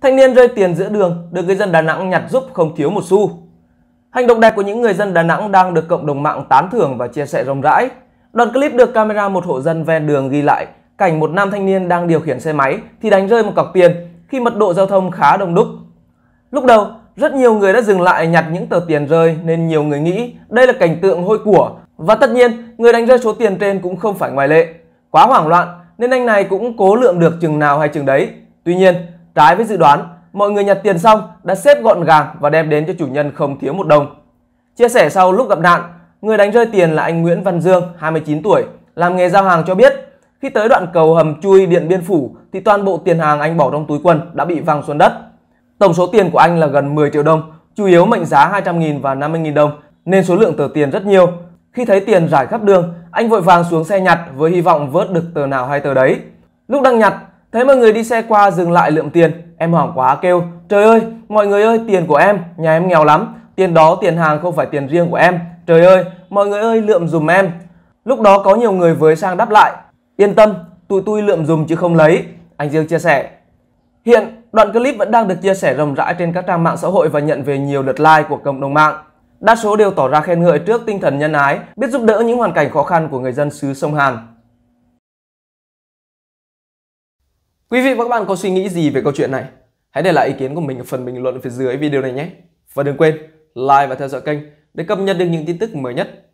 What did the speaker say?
Thanh niên rơi tiền giữa đường được người dân Đà Nẵng nhặt giúp không thiếu một xu. Hành động đẹp của những người dân Đà Nẵng đang được cộng đồng mạng tán thưởng và chia sẻ rộng rãi. Đoạn clip được camera một hộ dân ven đường ghi lại cảnh một nam thanh niên đang điều khiển xe máy thì đánh rơi một cọc tiền khi mật độ giao thông khá đông đúc. Lúc đầu, rất nhiều người đã dừng lại nhặt những tờ tiền rơi nên nhiều người nghĩ đây là cảnh tượng hôi của và tất nhiên người đánh rơi số tiền trên cũng không phải ngoại lệ. Quá hoảng loạn nên anh này cũng cố lượm được chừng nào hay chừng đấy. Tuy nhiên, Trái với dự đoán, mọi người nhặt tiền xong đã xếp gọn gàng và đem đến cho chủ nhân không thiếu một đồng. Chia sẻ sau lúc gặp nạn, người đánh rơi tiền là anh Nguyễn Văn Dương, 29 tuổi, làm nghề giao hàng cho biết. Khi tới đoạn cầu hầm chui Điện Biên Phủ thì toàn bộ tiền hàng anh bỏ trong túi quần đã bị văng xuống đất. Tổng số tiền của anh là gần 10 triệu đồng, chủ yếu mệnh giá 200.000 và 50.000 đồng nên số lượng tờ tiền rất nhiều. Khi thấy tiền rải khắp đường, anh vội vàng xuống xe nhặt với hy vọng vớt được tờ nào hay tờ đấy. Lúc đang nhặt, Thấy mọi người đi xe qua dừng lại lượm tiền, em hoảng quá kêu, trời ơi, mọi người ơi, tiền của em, nhà em nghèo lắm, tiền đó tiền hàng không phải tiền riêng của em, trời ơi, mọi người ơi, lượm dùm em. Lúc đó có nhiều người với sang đáp lại, yên tâm, tụi tôi lượm dùm chứ không lấy, anh Dương chia sẻ. Hiện, đoạn clip vẫn đang được chia sẻ rộng rãi trên các trang mạng xã hội và nhận về nhiều lượt like của cộng đồng mạng. Đa số đều tỏ ra khen ngợi trước tinh thần nhân ái, biết giúp đỡ những hoàn cảnh khó khăn của người dân xứ sông Hàn. Quý vị và các bạn có suy nghĩ gì về câu chuyện này? Hãy để lại ý kiến của mình ở phần bình luận phía dưới video này nhé. Và đừng quên like và theo dõi kênh để cập nhật được những tin tức mới nhất